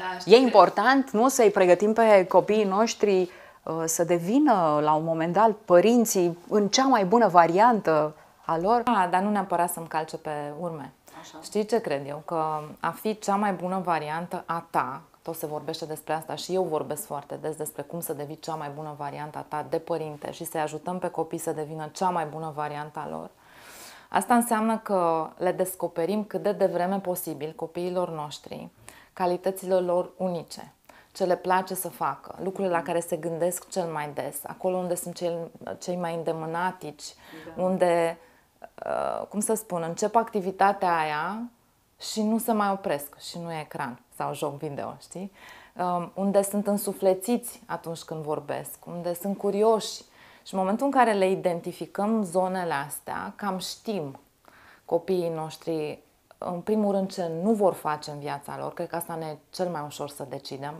Da, e important, nu, să-i pregătim pe copiii noștri uh, să devină la un moment dat părinții în cea mai bună variantă a lor. Da, dar nu neapărat să-mi calce pe urme. Așa. Știi ce cred eu? Că a fi cea mai bună variantă a ta, tot se vorbește despre asta și eu vorbesc foarte des despre cum să devii cea mai bună variantă a ta de părinte și să-i ajutăm pe copii să devină cea mai bună variantă a lor. Asta înseamnă că le descoperim cât de devreme posibil copiilor noștri calitățile lor unice, ce le place să facă, lucrurile la care se gândesc cel mai des, acolo unde sunt cei, cei mai îndemânatici, da. unde, uh, cum să spun, încep activitatea aia și nu se mai opresc și nu e ecran sau joc video, știi? Um, unde sunt însuflețiți atunci când vorbesc, unde sunt curioși și în momentul în care le identificăm zonele astea, cam știm copiii noștri, în primul rând, ce nu vor face în viața lor, cred că asta ne e cel mai ușor să decidem,